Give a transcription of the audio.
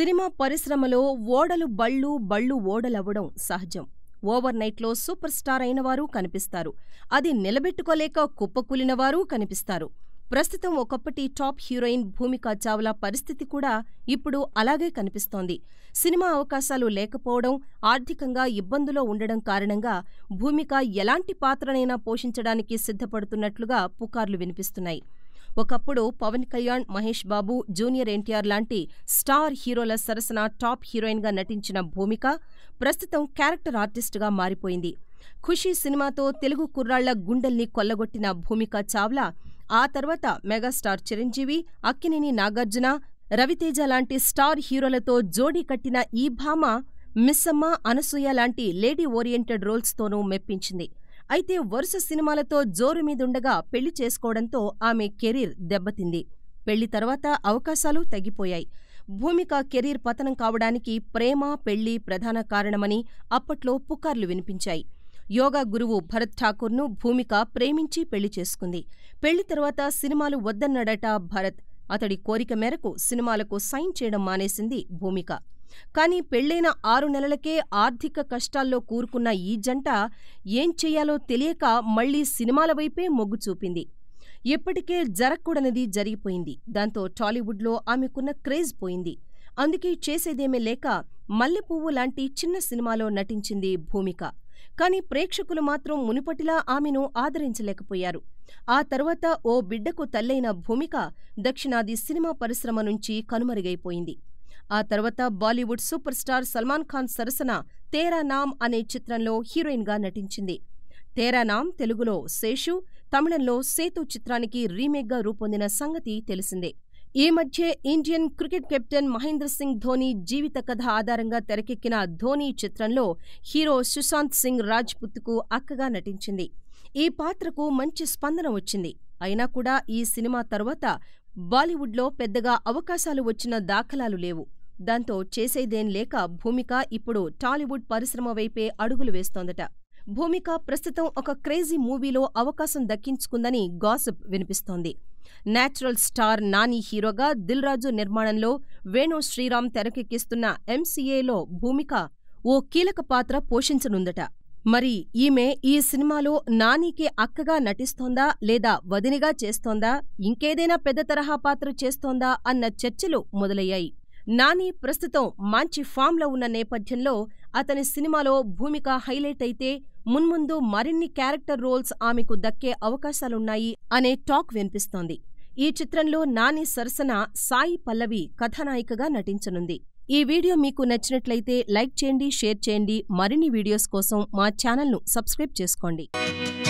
cinema పరిశ్రమలో ఓడలు బళ్ళు బళ్ళు ఓడలవ్వడం సహజం ఓవర్ నైట్లో సూపర్ స్టార్ అయినవారూ కనిపిస్తారు అది నిలబెట్టుకోలేక కుప్పకూలినవారూ కనిపిస్తారు ప్రస్తుతం ఒకప్పటి టాప్ హీరోయిన్ భూమికా చావ్లా పరిస్థితి కూడా ఇప్పుడు అలాగే కనిపిస్తోంది సినిమా అవకాశాలు లేకపోవడం ఆర్థికంగా ఇబ్బందులో ఉండడం కారణంగా భూమిక ఎలాంటి పాత్రనైనా పోషించడానికి సిద్ధపడుతున్నట్లుగా పుకార్లు వినిపిస్తున్నాయి ఒకప్పుడు పవన్ కళ్యాణ్ మహేష్ బాబు జూనియర్ ఎన్టీఆర్ లాంటి స్టార్ హీరోల సరసన టాప్ హీరోయిన్గా నటించిన భూమిక ప్రస్తుతం క్యారెక్టర్ ఆర్టిస్టుగా మారిపోయింది ఖుషీ సినిమాతో తెలుగు కుర్రాళ్ల గుండెల్ని కొల్లగొట్టిన భూమిక చావ్లా ఆ తర్వాత మెగాస్టార్ చిరంజీవి అక్కినేని నాగార్జున రవితేజ లాంటి స్టార్ హీరోలతో జోడీ కట్టిన ఈ భామ మిస్సమ్మ అనసూయ లాంటి లేడీ ఓరియెంటెడ్ రోల్స్తోనూ మెప్పించింది అయితే వరుస సినిమాలతో జోరు మీదుండగా పెళ్లి చేసుకోవడంతో ఆమె కెరీర్ దెబ్బతింది పెళ్లి తర్వాత అవకాశాలు తగ్గిపోయాయి భూమిక కెరీర్ పతనం కావడానికి ప్రేమ పెళ్లి ప్రధాన కారణమని అప్పట్లో పుకార్లు వినిపించాయి యోగా గురువు భరత్ ఠాకూర్ను భూమిక ప్రేమించి పెళ్లి చేసుకుంది పెళ్లి తర్వాత సినిమాలు వద్దన్నడట భరత్ అతడి కోరిక మేరకు సినిమాలకు సైన్ చేయడం మానేసింది భూమిక కానీ పెళ్లైన ఆరు నెలలకే ఆర్థిక కష్టాల్లో కూరుకున్న ఈ జంట ఏం చెయ్యాలో తెలియక మళ్లీ సినిమాల వైపే మొగ్గు చూపింది ఇప్పటికే జరగకూడనది జరిగిపోయింది దాంతో టాలీవుడ్లో ఆమెకున్న క్రేజ్ పోయింది అందుకే చేసేదేమీ లేక మల్లెపువ్వు లాంటి చిన్న సినిమాలో నటించింది భూమిక కానీ ప్రేక్షకులు మాత్రం మునుపటిలా ఆమెను ఆదరించలేకపోయారు ఆ తర్వాత ఓ బిడ్డకు తల్లైన భూమిక దక్షిణాది సినిమా పరిశ్రమ నుంచి కనుమరుగైపోయింది ఆ తర్వాత బాలీవుడ్ సూపర్ స్టార్ సల్మాన్ ఖాన్ సరసన తేరా నామ్ అనే చిత్రంలో హీరోయిన్గా నటించింది తేరా నామ్ తెలుగులో శేషు తమిళంలో సేతు చిత్రానికి రీమేక్గా రూపొందిన సంగతి తెలిసిందే ఈ మధ్యే Indian cricket captain Mahendra Singh Dhoni జీవిత కథ ఆధారంగా తెరకెక్కిన ధోని చిత్రంలో హీరో సుశాంత్ సింగ్ రాజ్పుత్కు అక్కగా నటించింది ఈ పాత్రకు మంచి స్పందన వచ్చింది అయినా కూడా ఈ సినిమా తరువాత బాలీవుడ్లో పెద్దగా అవకాశాలు వచ్చిన దాఖలాలు లేవు దాంతో చేసేదేం లేక భూమిక ఇప్పుడు టాలీవుడ్ పరిశ్రమ వైపే అడుగులు వేస్తోందట భూమిక ప్రస్తుతం ఒక క్రేజీ మూవీలో అవకాశం దక్కించుకుందని గాసిప్ వినిపిస్తోంది నేచురల్ స్టార్ నాని హీరోగా దిల్రాజు నిర్మాణంలో వేణు శ్రీరామ్ తెరకెక్కిస్తున్న ఎంసీఏలో భూమిక ఓ కీలక పాత్ర పోషించనుందట మరి ఈమె ఈ సినిమాలో నానికి అక్కగా నటిస్తోందా లేదా వదినిగా చేస్తోందా ఇంకేదైనా పెద్ద తరహా పాత్ర చేస్తోందా అన్న చర్చలు మొదలయ్యాయి నాని ప్రస్తుతం మంచి ఫామ్లో ఉన్న నేపథ్యంలో అతని సినిమాలో భూమిక హైలైట్ అయితే మున్ముందు మరిన్ని క్యారెక్టర్ రోల్స్ ఆమెకు దక్కే అవకాశాలున్నాయి అనే టాక్ వినిపిస్తోంది ఈ చిత్రంలో నాని సరసన సాయి పల్లవి కథానాయికగా నటించనుంది ఈ వీడియో మీకు నచ్చినట్లయితే లైక్ చేయండి షేర్ చేయండి మరిన్ని వీడియోస్ కోసం మా ఛానల్ను సబ్స్క్రైబ్ చేసుకోండి